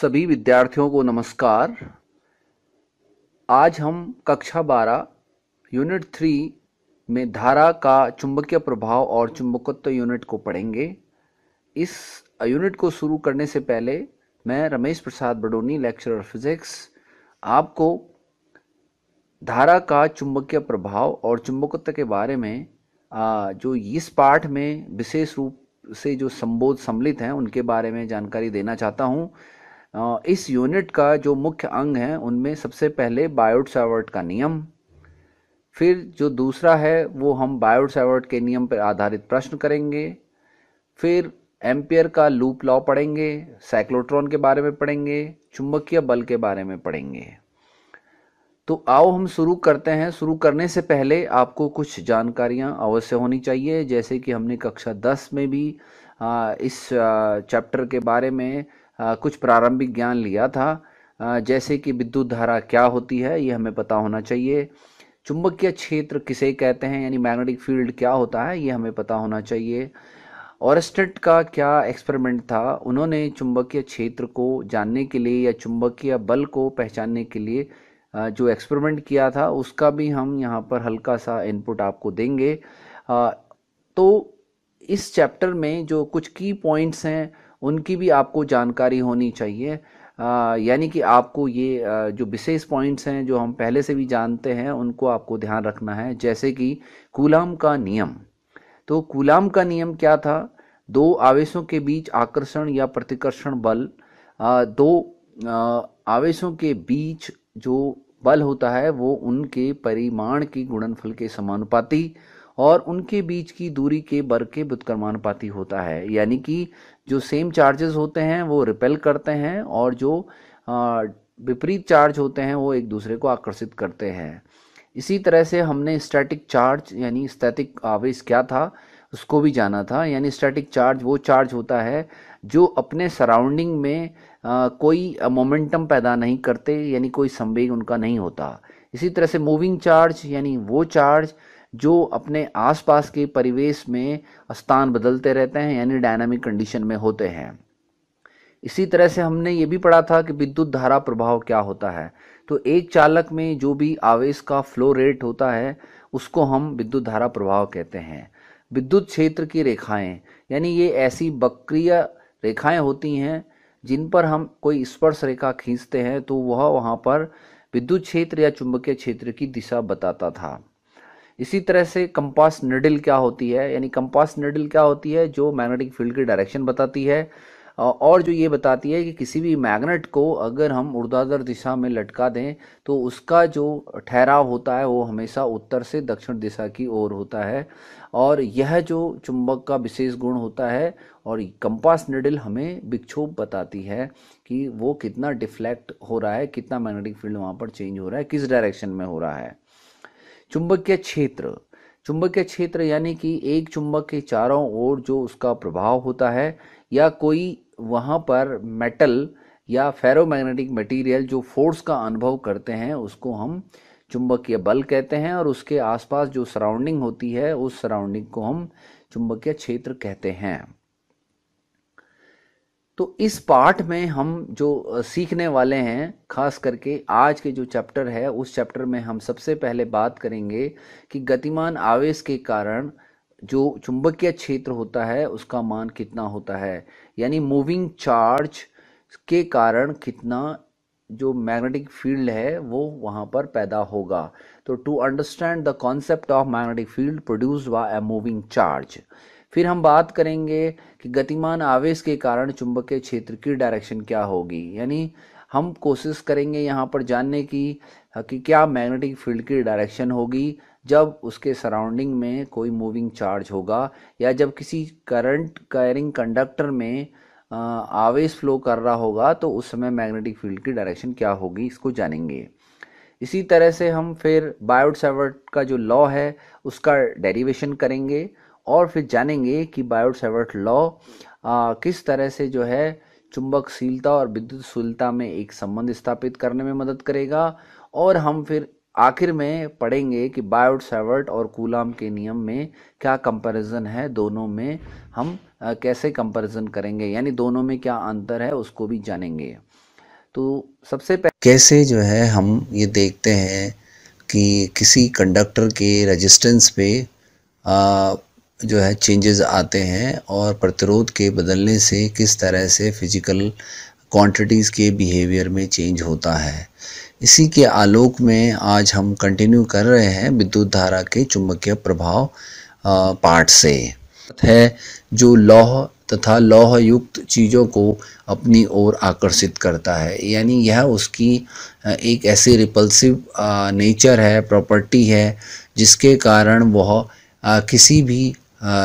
सभी विद्यार्थियों को नमस्कार आज हम कक्षा 12 यूनिट 3 में धारा का चुंबकीय प्रभाव और चुंबकत्व यूनिट को पढ़ेंगे इस यूनिट को शुरू करने से पहले मैं रमेश प्रसाद बडोनी लेक्चरर फिजिक्स आपको धारा का चुंबकीय प्रभाव और चुंबकत्व के बारे में जो इस पाठ में विशेष रूप से जो संबोध सम्मिलित हैं उनके बारे में जानकारी देना चाहता हूँ इस यूनिट का जो मुख्य अंग है उनमें सबसे पहले बायोट सावर्ट का नियम फिर जो दूसरा है वो हम बायोट सावर्ट के नियम पर आधारित प्रश्न करेंगे फिर एम्पियर का लूप लॉ पढ़ेंगे साइक्लोट्रॉन के बारे में पढ़ेंगे चुंबकीय बल के बारे में पढ़ेंगे तो आओ हम शुरू करते हैं शुरू करने से पहले आपको कुछ जानकारियां अवश्य होनी चाहिए जैसे कि हमने कक्षा 10 में भी इस चैप्टर के बारे में कुछ प्रारंभिक ज्ञान लिया था जैसे कि विद्युत धारा क्या होती है ये हमें पता होना चाहिए चुंबकीय क्षेत्र किसे कहते हैं यानी मैग्नेटिक फील्ड क्या होता है ये हमें पता होना चाहिए ऑरेस्टेट का क्या एक्सपेरिमेंट था उन्होंने चुंबकीय क्षेत्र को जानने के लिए या चुंबकीय बल को पहचानने के लिए जो एक्सपेरिमेंट किया था उसका भी हम यहाँ पर हल्का सा इनपुट आपको देंगे तो इस चैप्टर में जो कुछ की पॉइंट्स हैं उनकी भी आपको जानकारी होनी चाहिए यानी कि आपको ये आ, जो विशेष पॉइंट्स हैं जो हम पहले से भी जानते हैं उनको आपको ध्यान रखना है जैसे कि कुलाम का नियम तो कुलाम का नियम क्या था दो आवेशों के बीच आकर्षण या प्रतिकर्षण बल आ, दो आ, आवेशों के बीच जो बल होता है वो उनके परिमाण की गुणनफल के समानुपाती और उनके बीच की दूरी के बर के व्युत्क्रमानुपाती होता है यानी कि जो सेम चार्जेस होते हैं वो रिपेल करते हैं और जो विपरीत चार्ज होते हैं वो एक दूसरे को आकर्षित करते हैं इसी तरह से हमने स्टैटिक चार्ज यानी स्टैटिक आवेश क्या था उसको भी जाना था यानी स्टैटिक चार्ज वो चार्ज होता है जो अपने सराउंडिंग में आ, कोई मोमेंटम पैदा नहीं करते यानी कोई संवेग उनका नहीं होता इसी तरह से मूविंग चार्ज यानी वो चार्ज जो अपने आसपास के परिवेश में स्थान बदलते रहते हैं यानी डायनामिक कंडीशन में होते हैं इसी तरह से हमने ये भी पढ़ा था कि विद्युत धारा प्रभाव क्या होता है तो एक चालक में जो भी आवेश का फ्लो रेट होता है उसको हम विद्युत धारा प्रभाव कहते हैं विद्युत क्षेत्र की रेखाएं यानी ये ऐसी बक्रिय रेखाएं होती हैं जिन पर हम कोई स्पर्श रेखा खींचते हैं तो वह वहाँ पर विद्युत क्षेत्र या चुंबकीय क्षेत्र की दिशा बताता था इसी तरह से कंपास निडल क्या होती है यानी कंपास निडल क्या होती है जो मैग्नेटिक फील्ड की डायरेक्शन बताती है और जो ये बताती है कि किसी भी मैग्नेट को अगर हम उर्दाधर दिशा में लटका दें तो उसका जो ठहराव होता है वो हमेशा उत्तर से दक्षिण दिशा की ओर होता है और यह जो चुंबक का विशेष गुण होता है और कंपास निडल हमें विक्षोभ बताती है कि वो कितना डिफ्लेक्ट हो रहा है कितना मैग्नेटिक फील्ड वहाँ पर चेंज हो रहा है किस डायरेक्शन में हो रहा है चुंबकीय क्षेत्र चुंबकीय क्षेत्र यानी कि एक चुंबक के चारों ओर जो उसका प्रभाव होता है या कोई वहाँ पर मेटल या फेरोमैग्नेटिक मटेरियल जो फोर्स का अनुभव करते हैं उसको हम चुंबकीय बल कहते हैं और उसके आसपास जो सराउंडिंग होती है उस सराउंडिंग को हम चुंबकीय क्षेत्र कहते हैं तो इस पार्ट में हम जो सीखने वाले हैं खास करके आज के जो चैप्टर है उस चैप्टर में हम सबसे पहले बात करेंगे कि गतिमान आवेश के कारण जो चुंबकीय क्षेत्र होता है उसका मान कितना होता है यानी मूविंग चार्ज के कारण कितना जो मैग्नेटिक फील्ड है वो वहाँ पर पैदा होगा तो to understand the concept of magnetic field produced by a moving charge फिर हम बात करेंगे कि गतिमान आवेश के कारण चुंबकीय क्षेत्र की डायरेक्शन क्या होगी यानी हम कोशिश करेंगे यहाँ पर जानने की हाँ, कि क्या मैग्नेटिक फील्ड की डायरेक्शन होगी जब उसके सराउंडिंग में कोई मूविंग चार्ज होगा या जब किसी करंट कैरिंग कंडक्टर में हाँ, आवेश फ्लो कर रहा होगा तो उस समय मैग्नेटिक फील्ड की डायरेक्शन क्या होगी इसको जानेंगे इसी तरह से हम फिर बायोड सेवर्ट का जो लॉ है उसका डेरिवेशन करेंगे और फिर जानेंगे कि सेवर्ट लॉ किस तरह से जो है चुंबकशीलता और विद्युत शीलता में एक संबंध स्थापित करने में मदद करेगा और हम फिर आखिर में पढ़ेंगे कि बायोड सेवर्ट और कूलाम के नियम में क्या कंपैरिजन है दोनों में हम कैसे कंपैरिजन करेंगे यानी दोनों में क्या अंतर है उसको भी जानेंगे तो सबसे पहले कैसे जो है हम ये देखते हैं कि किसी कंडक्टर के रेजिस्टेंस पे आ, जो है चेंजेस आते हैं और प्रतिरोध के बदलने से किस तरह से फिजिकल क्वांटिटीज़ के बिहेवियर में चेंज होता है इसी के आलोक में आज हम कंटिन्यू कर रहे हैं विद्युत धारा के चुंबकीय प्रभाव पार्ट से है जो लौह तथा लौह युक्त चीज़ों को अपनी ओर आकर्षित करता है यानी यह उसकी एक ऐसी रिपल्सिव नेचर है प्रॉपर्टी है जिसके कारण वह किसी भी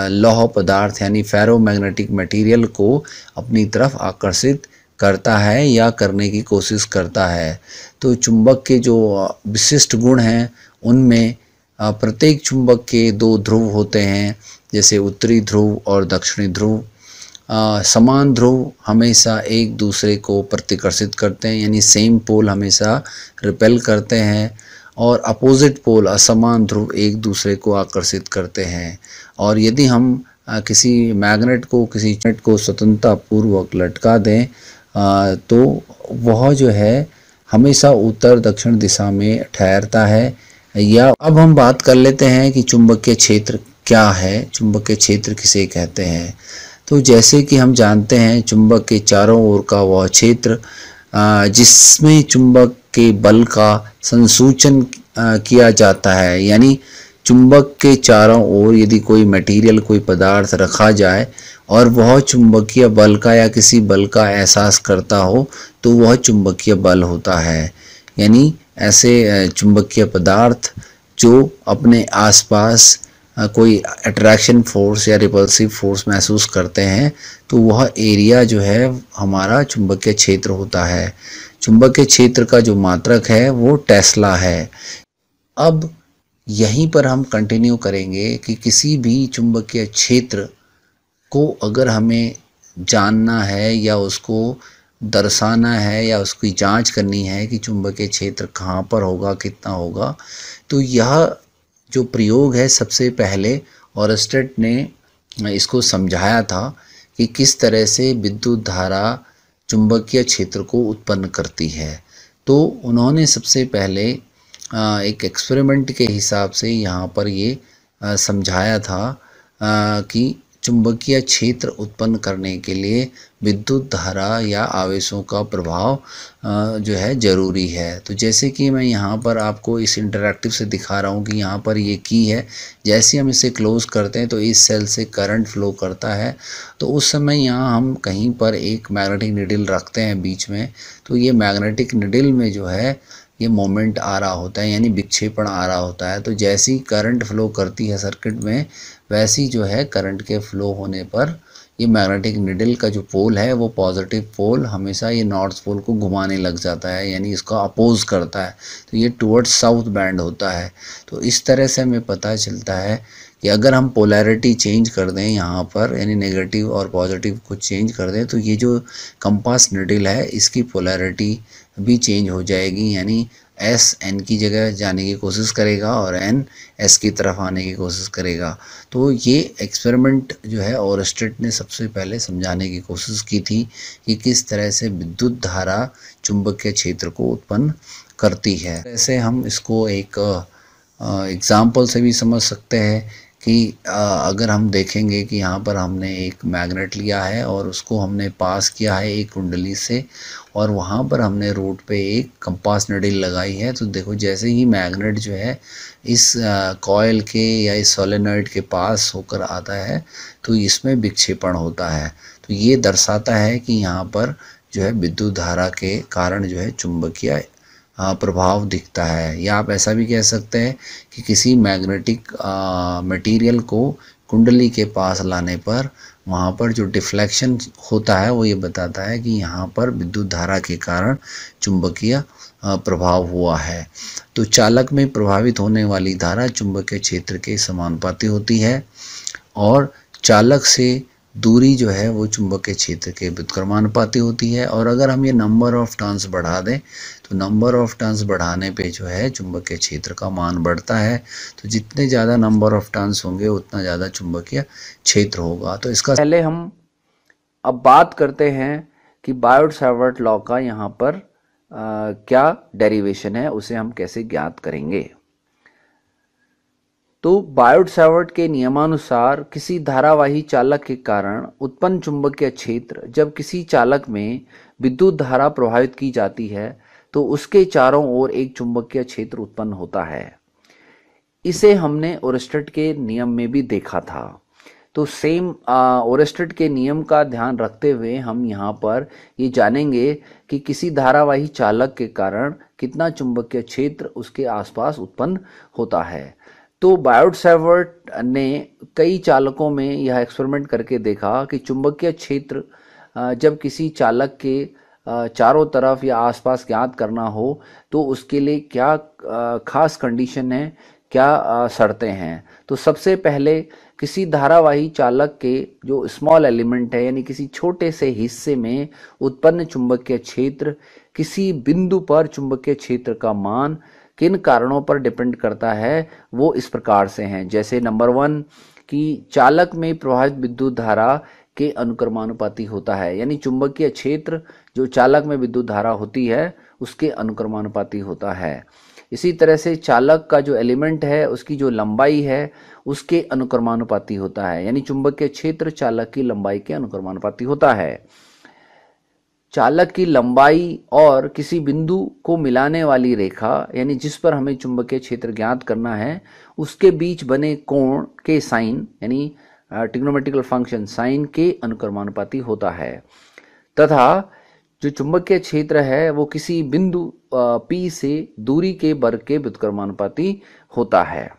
लौह पदार्थ यानी फेरोमैग्नेटिक मटेरियल को अपनी तरफ आकर्षित करता है या करने की कोशिश करता है तो चुंबक के जो विशिष्ट गुण हैं उनमें प्रत्येक चुंबक के दो ध्रुव होते हैं जैसे उत्तरी ध्रुव और दक्षिणी ध्रुव समान ध्रुव हमेशा एक दूसरे को प्रतिकर्षित करते हैं यानी सेम पोल हमेशा रिपेल करते हैं और अपोजिट पोल असमान ध्रुव एक दूसरे को आकर्षित करते हैं और यदि हम किसी मैग्नेट को किसी चट को स्वतंत्रता पूर्वक लटका दें तो वह जो है हमेशा उत्तर दक्षिण दिशा में ठहरता है या अब हम बात कर लेते हैं कि चुंबकीय क्षेत्र क्या है चुंबकीय क्षेत्र किसे कहते हैं तो जैसे कि हम जानते हैं चुंबक के चारों ओर का वह क्षेत्र जिसमें चुंबक के बल का संसूचन किया जाता है यानी चुंबक के चारों ओर यदि कोई मटेरियल कोई पदार्थ रखा जाए और वह चुंबकीय बल का या किसी बल का एहसास करता हो तो वह चुंबकीय बल होता है यानी ऐसे चुंबकीय पदार्थ जो अपने आसपास कोई अट्रैक्शन फोर्स या रिपल्सिव फोर्स महसूस करते हैं तो वह एरिया जो है हमारा चुंबकीय क्षेत्र होता है चुंबकीय क्षेत्र का जो मात्रक है वो टेस्ला है अब यहीं पर हम कंटिन्यू करेंगे कि किसी भी चुंबकीय क्षेत्र को अगर हमें जानना है या उसको दर्शाना है या उसकी जांच करनी है कि चुंबकीय क्षेत्र कहाँ पर होगा कितना होगा तो यह जो प्रयोग है सबसे पहले ऑरस्टेट ने इसको समझाया था कि किस तरह से विद्युत धारा चुंबकीय क्षेत्र को उत्पन्न करती है तो उन्होंने सबसे पहले एक एक्सपेरिमेंट के हिसाब से यहाँ पर ये समझाया था कि चुंबकीय क्षेत्र उत्पन्न करने के लिए विद्युत धारा या आवेशों का प्रभाव जो है ज़रूरी है तो जैसे कि मैं यहाँ पर आपको इस इंटरेक्टिव से दिखा रहा हूँ कि यहाँ पर ये की है जैसे हम इसे क्लोज़ करते हैं तो इस सेल से करंट फ्लो करता है तो उस समय यहाँ हम कहीं पर एक मैग्नेटिक निडिल रखते हैं बीच में तो ये मैग्नेटिक निडिल में जो है ये मोमेंट आ रहा होता है यानी विक्षेपण आ रहा होता है तो जैसी करंट फ्लो करती है सर्किट में वैसी जो है करंट के फ्लो होने पर ये मैग्नेटिक निडल का जो पोल है वो पॉजिटिव पोल हमेशा ये नॉर्थ पोल को घुमाने लग जाता है यानी इसका अपोज करता है तो ये टुवर्ड्स साउथ बैंड होता है तो इस तरह से हमें पता चलता है कि अगर हम पोलैरिटी चेंज कर दें यहाँ पर यानी नेगेटिव और पॉजिटिव को चेंज कर दें तो ये जो कंपास निडल है इसकी पोलैरिटी भी चेंज हो जाएगी यानी एस एन की जगह जाने की कोशिश करेगा और एन एस की तरफ आने की कोशिश करेगा तो ये एक्सपेरिमेंट जो है स्टेट ने सबसे पहले समझाने की कोशिश की थी कि किस तरह से विद्युत धारा के क्षेत्र को उत्पन्न करती है ऐसे हम इसको एक एग्ज़ाम्पल से भी समझ सकते हैं कि अगर हम देखेंगे कि यहाँ पर हमने एक मैग्नेट लिया है और उसको हमने पास किया है एक कुंडली से और वहाँ पर हमने रोड पे एक कंपास नडिल लगाई है तो देखो जैसे ही मैग्नेट जो है इस कॉयल के या इस सोलेनाइड के पास होकर आता है तो इसमें विक्षेपण होता है तो ये दर्शाता है कि यहाँ पर जो है विद्युत धारा के कारण जो है चुंबकीय प्रभाव दिखता है या आप ऐसा भी कह सकते हैं कि किसी मैग्नेटिक मटेरियल को कुंडली के पास लाने पर वहाँ पर जो डिफ्लेक्शन होता है वो ये बताता है कि यहाँ पर विद्युत धारा के कारण चुंबकीय प्रभाव हुआ है तो चालक में प्रभावित होने वाली धारा चुंबकीय क्षेत्र के समानुपाती होती है और चालक से दूरी जो है वो चुंबक के क्षेत्र के व्युत्क्रमानुपाती होती है और अगर हम ये नंबर ऑफ टर्न्स बढ़ा दें तो नंबर ऑफ टर्न्स बढ़ाने पे जो है के क्षेत्र का मान बढ़ता है तो जितने ज़्यादा नंबर ऑफ टर्न्स होंगे उतना ज़्यादा चुंबकीय क्षेत्र होगा तो इसका पहले हम अब बात करते हैं कि बायोड सावर्ट लॉ का यहाँ पर आ, क्या डेरीवेशन है उसे हम कैसे ज्ञात करेंगे तो बायोड सावर्ट के नियमानुसार किसी धारावाही चालक के कारण उत्पन्न चुंबकीय क्षेत्र जब किसी चालक में विद्युत धारा प्रभावित की जाती है तो उसके चारों ओर एक चुंबकीय क्षेत्र उत्पन्न होता है इसे हमने ओरेस्टेड के नियम में भी देखा था तो सेम ओरेस्टेड के नियम का ध्यान रखते हुए हम यहाँ पर ये जानेंगे कि किसी धारावाही चालक के कारण कितना चुंबकीय क्षेत्र उसके आसपास उत्पन्न होता है तो बायोड सेवर्ट ने कई चालकों में यह एक्सपेरिमेंट करके देखा कि चुंबकीय क्षेत्र जब किसी चालक के चारों तरफ या आसपास ज्ञात करना हो तो उसके लिए क्या खास कंडीशन है क्या शर्तें हैं तो सबसे पहले किसी धारावाही चालक के जो स्मॉल एलिमेंट है यानी किसी छोटे से हिस्से में उत्पन्न चुंबकीय क्षेत्र किसी बिंदु पर चुंबकीय क्षेत्र का मान किन कारणों पर डिपेंड करता है वो इस प्रकार से हैं जैसे नंबर वन कि चालक में प्रवाहित विद्युत धारा के अनुक्रमानुपाती होता है यानी चुंबकीय क्षेत्र जो चालक में विद्युत धारा होती है उसके अनुक्रमानुपाती होता है इसी तरह से चालक का जो एलिमेंट है उसकी जो लंबाई है उसके अनुक्रमानुपाती होता है यानी चुंबकीय क्षेत्र चालक की लंबाई के अनुक्रमानुपाती होता है चालक की लंबाई और किसी बिंदु को मिलाने वाली रेखा यानी जिस पर हमें चुंबकीय क्षेत्र ज्ञात करना है उसके बीच बने कोण के साइन यानी टिग्नोमेट्रिकल फंक्शन साइन के अनुक्रमानुपाती होता है तथा जो चुंबकीय क्षेत्र है वो किसी बिंदु पी से दूरी के वर्ग के व्युतक्रमानुपाती होता है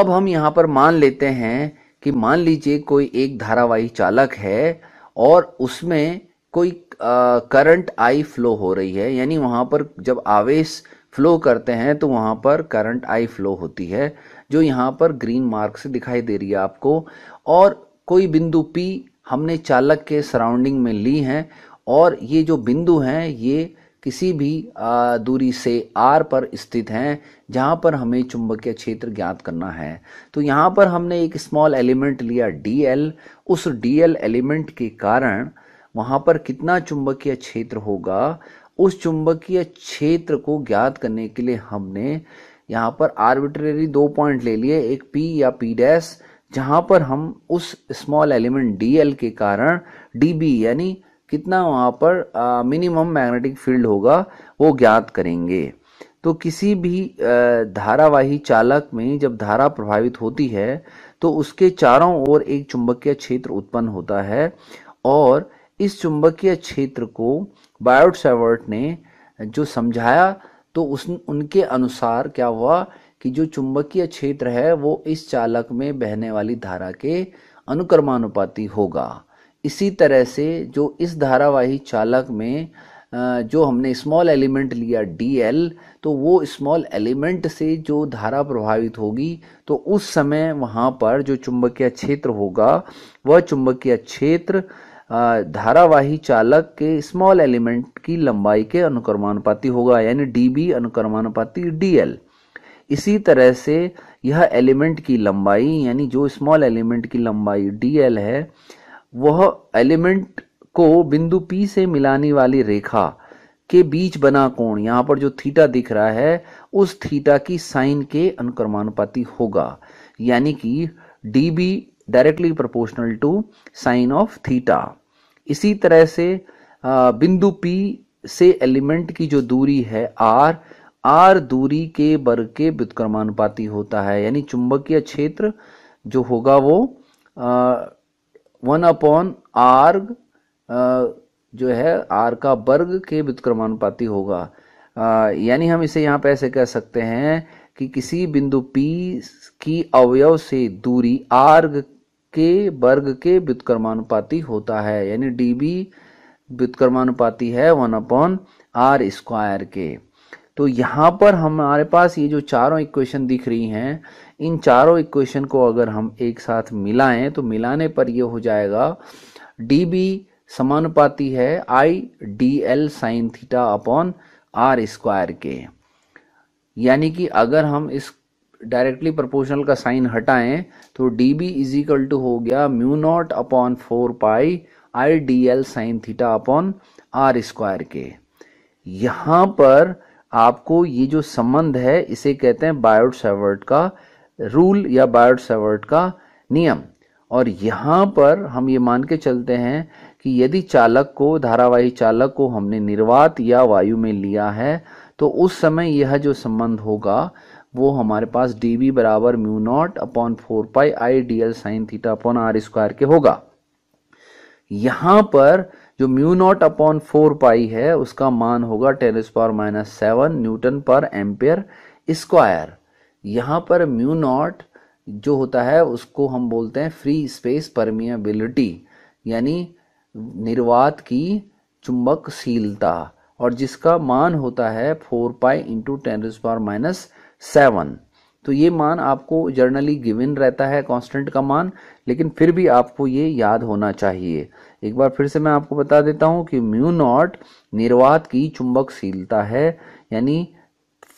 अब हम यहां पर मान लेते हैं कि मान लीजिए कोई एक धारावाही चालक है और उसमें कोई करंट आई फ्लो हो रही है यानी वहाँ पर जब आवेश फ्लो करते हैं तो वहाँ पर करंट आई फ्लो होती है जो यहाँ पर ग्रीन मार्क से दिखाई दे रही है आपको और कोई बिंदु पी हमने चालक के सराउंडिंग में ली है और ये जो बिंदु हैं ये किसी भी दूरी से आर पर स्थित हैं जहाँ पर हमें चुंबकीय क्षेत्र ज्ञात करना है तो यहाँ पर हमने एक स्मॉल एलिमेंट लिया डी एल उस डी एल एलिमेंट के कारण वहाँ पर कितना चुंबकीय क्षेत्र होगा उस चुंबकीय क्षेत्र को ज्ञात करने के लिए हमने यहाँ पर आर्बिट्रेरी दो पॉइंट ले लिए एक पी या पी डैश जहाँ पर हम उस स्मॉल एलिमेंट डी एल के कारण डी बी यानी कितना वहाँ पर मिनिमम मैग्नेटिक फील्ड होगा वो ज्ञात करेंगे तो किसी भी धारावाही चालक में जब धारा प्रभावित होती है तो उसके चारों ओर एक चुंबकीय क्षेत्र उत्पन्न होता है और इस चुंबकीय क्षेत्र को बायोट सेवर्ट ने जो समझाया तो उस उनके अनुसार क्या हुआ कि जो चुंबकीय क्षेत्र है वो इस चालक में बहने वाली धारा के अनुक्रमानुपाती होगा इसी तरह से जो इस धारावाही चालक में जो हमने स्मॉल एलिमेंट लिया डी एल तो वो स्मॉल एलिमेंट से जो धारा प्रभावित होगी तो उस समय वहाँ पर जो चुंबकीय क्षेत्र होगा वह चुंबकीय क्षेत्र धारावाही चालक के स्मॉल एलिमेंट की लंबाई के अनुक्रमानुपाती होगा यानी डी बी अनुक्रमानुपाती डी एल इसी तरह से यह एलिमेंट की लंबाई यानी जो स्मॉल एलिमेंट की लंबाई डी एल है वह एलिमेंट को बिंदु P से मिलाने वाली रेखा के बीच बना कोण यहाँ पर जो थीटा दिख रहा है उस थीटा की साइन के अनुक्रमानुपाती होगा यानी कि D B directly proportional to sine of theta इसी तरह से बिंदु P से एलिमेंट की जो दूरी है R R दूरी के वर्ग के व्युत्क्रमानुपाती होता है यानी चुंबकीय क्षेत्र जो होगा वो आ, वन अपॉन आर्ग जो है आर का वर्ग के व्युतक्रमानुपाती होगा यानी हम इसे यहाँ पे ऐसे कह सकते हैं कि किसी बिंदु पी की अवयव से दूरी आर्ग के वर्ग के व्युतक्रमानुपाती होता है यानी डी बी व्युतक्रमानुपाती है वन अपॉन आर स्क्वायर के तो यहाँ पर हमारे पास ये जो चारों इक्वेशन दिख रही हैं इन चारों इक्वेशन को अगर हम एक साथ मिलाएं तो मिलाने पर यह हो जाएगा डी बी समानुपाती है I D L sine theta upon R square के यानी कि अगर हम इस डायरेक्टली प्रोपोर्शनल का साइन हटाएं तो D B is equal to हो गया mu naught upon four pi I D L sine theta upon R square के यहां पर आपको ये जो संबंध है इसे कहते हैं बायोट सेवर्ट का रूल या बायर्ड सेवर्ट का नियम और यहाँ पर हम ये मान के चलते हैं कि यदि चालक को धारावाही चालक को हमने निर्वात या वायु में लिया है तो उस समय यह जो संबंध होगा वो हमारे पास डी बी बराबर mu naught upon four pi I D L sine theta upon R square के होगा यहाँ पर जो mu naught upon four pi है उसका मान होगा ten power minus seven newton per ampere square यहाँ पर म्यू नॉट जो होता है उसको हम बोलते हैं फ्री स्पेस परमिएबिलिटी यानी निर्वात की चुंबकशीलता और जिसका मान होता है four pi into ten power minus seven तो ये मान आपको जर्नली गिवन रहता है कांस्टेंट का मान लेकिन फिर भी आपको ये याद होना चाहिए एक बार फिर से मैं आपको बता देता हूँ कि म्यू नॉट निर्वात की चुंबकशीलता है यानी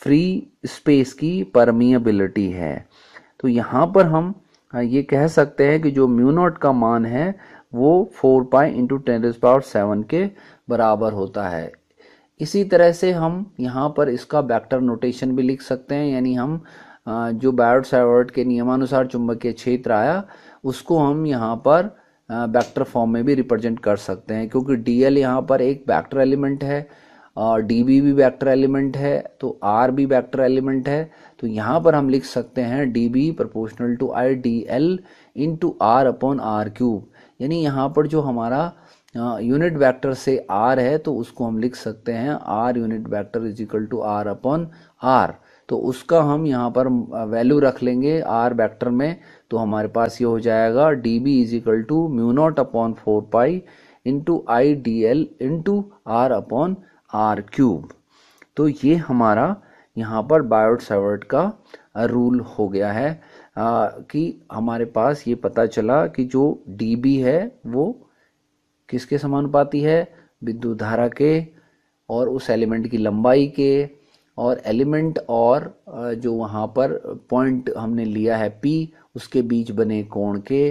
फ्री स्पेस की परमीएबिलिटी है तो यहाँ पर हम हाँ, ये कह सकते हैं कि जो म्यूनोट का मान है वो four pi into ten power seven के बराबर होता है इसी तरह से हम यहाँ पर इसका वेक्टर नोटेशन भी लिख सकते हैं यानी हम हाँ, जो बायोट सैवर्ट के नियमानुसार चुंबकीय क्षेत्र आया उसको हम यहाँ पर वेक्टर हाँ, फॉर्म में भी रिप्रेजेंट कर सकते हैं क्योंकि डीएल यहाँ पर एक वेक्टर एलिमेंट है डी बी भी वैक्टर एलिमेंट है तो आर भी वैक्टर एलिमेंट है तो यहाँ पर हम लिख सकते हैं D B proportional to I D L into R upon R cube यानी यहाँ पर जो हमारा यूनिट वैक्टर से आर है तो उसको हम लिख सकते हैं R unit vector is equal to R upon R तो उसका हम यहाँ पर वैल्यू रख लेंगे आर वैक्टर में तो हमारे पास ये हो जाएगा D B is equal to mu naught upon four pi into I D L into R upon R cube तो ये हमारा यहाँ पर बायोट सावर्ट का रूल हो गया है आ, कि हमारे पास ये पता चला कि जो डी बी है वो किसके समानुपाती है विद्युत धारा के और उस एलिमेंट की लंबाई के और एलिमेंट और जो वहाँ पर पॉइंट हमने लिया है पी उसके बीच बने कोण के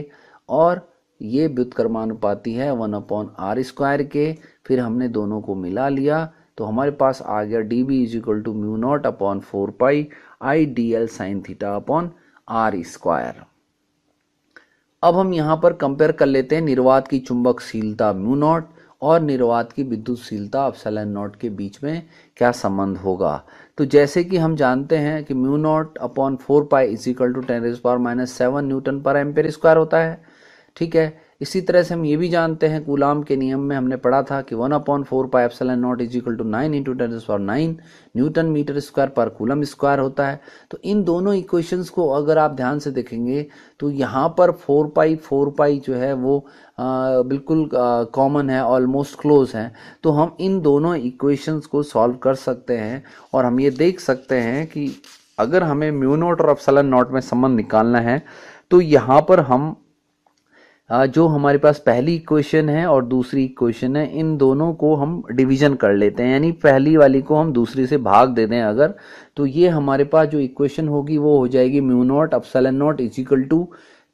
और ये व्युत्क्रमानुपाती है वन अपॉन आर स्क्वायर के फिर हमने दोनों को मिला लिया तो हमारे पास आ गया D B is equal to mu naught upon four pi I D L sine theta upon R square अब हम यहाँ पर कंपेयर कर लेते हैं निर्वात की चुंबकशीलता म्यू नॉट और निर्वात की विद्युतशीलता अपसलन नॉट के बीच में क्या संबंध होगा तो जैसे कि हम जानते हैं कि mu naught upon four pi is equal to ten raise power minus seven newton per ampere square होता है ठीक है इसी तरह से हम ये भी जानते हैं गुलाम के नियम में हमने पढ़ा था कि one upon four pi epsilon naught is equal to nine into ten power nine newton metre square per coulomb square होता है तो इन दोनों इक्वेशंस को अगर आप ध्यान से देखेंगे तो यहाँ पर फोर पाई फोर पाई जो है वो आ, बिल्कुल कॉमन है ऑलमोस्ट क्लोज है तो हम इन दोनों इक्वेशंस को सॉल्व कर सकते हैं और हम ये देख सकते हैं कि अगर हमें म्यू नोट और अफसलन नोट में संबंध निकालना है तो यहाँ पर हम जो हमारे पास पहली क्वेश्चन है और दूसरी क्वेश्चन है इन दोनों को हम डिवीजन कर लेते हैं यानी पहली वाली को हम दूसरी से भाग दे दें अगर तो ये हमारे पास जो इक्वेशन होगी वो हो जाएगी mu naught epsilon naught is equal to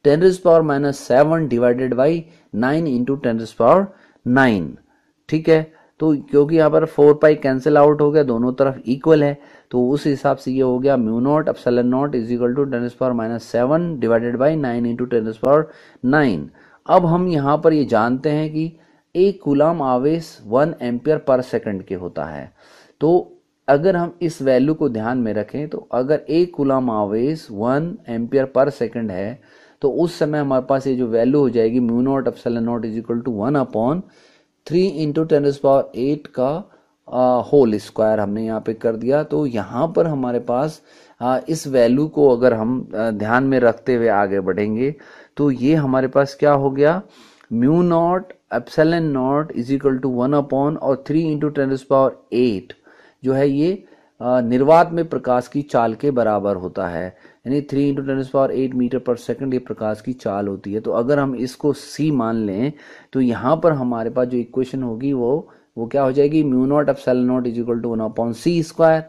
ten raise power minus seven divided by nine into ten raise power nine ठीक है तो क्योंकि यहाँ पर फोर पाई कैंसिल आउट हो गया दोनों तरफ इक्वल है तो उस हिसाब से ये हो गया mu naught epsilon naught is equal to ten's power minus seven divided by nine into ten's power nine अब हम यहाँ पर ये जानते हैं कि एक गुलाम आवेश वन एम्पियर पर सेकंड के होता है तो अगर हम इस वैल्यू को ध्यान में रखें तो अगर एक गुलाम आवेश वन एम्पियर पर सेकंड है तो उस समय हमारे पास ये जो वैल्यू हो जाएगी mu naught epsilon naught is equal to one upon three into ten power eight का होल uh, स्क्वायर हमने यहाँ पे कर दिया तो यहाँ पर हमारे पास uh, इस वैल्यू को अगर हम uh, ध्यान में रखते हुए आगे बढ़ेंगे तो ये हमारे पास क्या हो गया mu naught epsilon naught is equal to one upon और three into ten power eight जो है ये निर्वात में प्रकाश की चाल के बराबर होता है यानी three into ten power eight metre per second ये प्रकाश की चाल होती है तो अगर हम इसको सी मान लें तो यहाँ पर हमारे पास जो इक्वेशन होगी वो वो क्या हो जाएगी mu naught epsilon naught is equal to one upon C square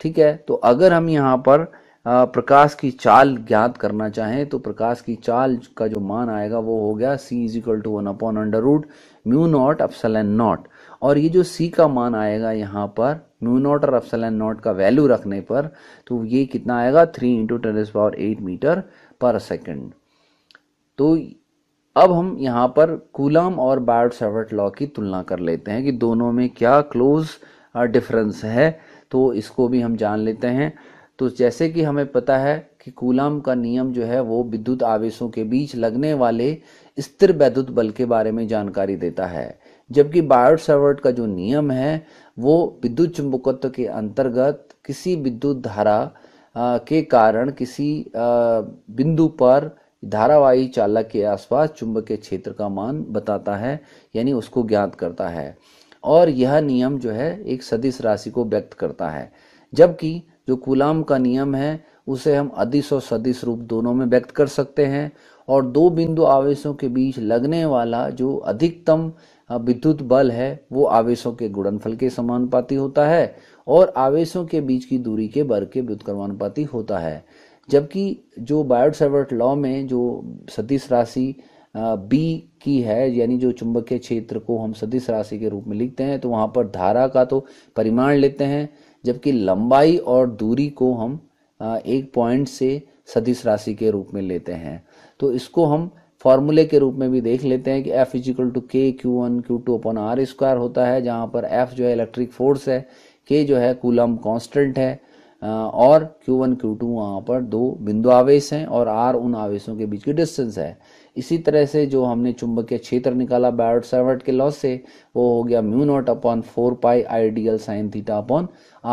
ठीक है तो अगर हम यहाँ पर प्रकाश की चाल ज्ञात करना चाहें तो प्रकाश की चाल का जो मान आएगा वो हो गया C is equal to one upon under root mu naught epsilon naught और ये जो सी का मान आएगा यहाँ पर म्यू नॉट और एप्सलन नॉट का वैल्यू रखने पर तो ये कितना आएगा three into ten's power eight metre per second तो अब हम यहाँ पर कूलम और बायोट सेवर्ट लॉ की तुलना कर लेते हैं कि दोनों में क्या क्लोज डिफरेंस uh, है तो इसको भी हम जान लेते हैं तो जैसे कि हमें पता है कि कूलम का नियम जो है वो विद्युत आवेशों के बीच लगने वाले स्थिर वैद्युत बल के बारे में जानकारी देता है जबकि बायोट का जो नियम है वो विद्युत चुंबकत्व के अंतर्गत किसी विद्युत धारा के कारण किसी बिंदु पर धारावाही चालक के आसपास चुंबक के क्षेत्र का मान बताता है यानी उसको ज्ञात करता है और यह नियम जो है एक सदिश राशि को व्यक्त करता है जबकि जो कुलाम का नियम है उसे हम अधिस और सदिश रूप दोनों में व्यक्त कर सकते हैं और दो बिंदु आवेशों के बीच लगने वाला जो अधिकतम विद्युत बल है वो आवेशों के गुणनफल के समानुपाती होता है और आवेशों के बीच की दूरी के वर्ग के व्युतकर्मानुपाती होता है जबकि जो बायोड लॉ में जो सदिश राशि बी की है यानी जो चुंबकीय क्षेत्र को हम सदिश राशि के रूप में लिखते हैं तो वहां पर धारा का तो परिमाण लेते हैं जबकि लंबाई और दूरी को हम एक पॉइंट से सदिश राशि के रूप में लेते हैं तो इसको हम फॉर्मूले के रूप में भी देख लेते हैं कि F is equal to K Q one Q two upon R square होता है जहाँ पर एफ जो है इलेक्ट्रिक फोर्स है के जो है कूलम कांस्टेंट है और Q1 Q2 वहाँ पर दो बिंदु आवेश हैं और R उन आवेशों के बीच की डिस्टेंस है इसी तरह से जो हमने चुंबकीय क्षेत्र निकाला बायोट सर्वट के लॉस से वो हो गया mu naught upon four pi I D L sine theta upon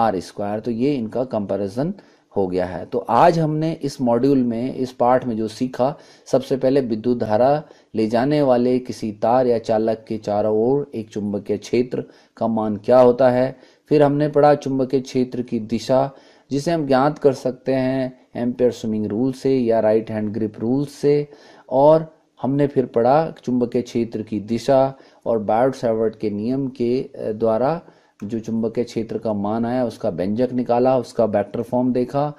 R square तो ये इनका कंपैरिजन हो गया है तो आज हमने इस मॉड्यूल में इस पाठ में जो सीखा सबसे पहले विद्युत धारा ले जाने वाले किसी तार या चालक के चारों ओर एक चुंबकीय क्षेत्र का मान क्या होता है फिर हमने पढ़ा चुंबकीय क्षेत्र की दिशा जिसे हम ज्ञात कर सकते हैं एम्पेयर स्विमिंग रूल से या राइट हैंड ग्रिप रूल से और हमने फिर पढ़ा चुंबकीय क्षेत्र की दिशा और बायोड सेवर्ट के नियम के द्वारा जो चुंबकीय क्षेत्र का मान आया उसका व्यंजक निकाला उसका वेक्टर फॉर्म देखा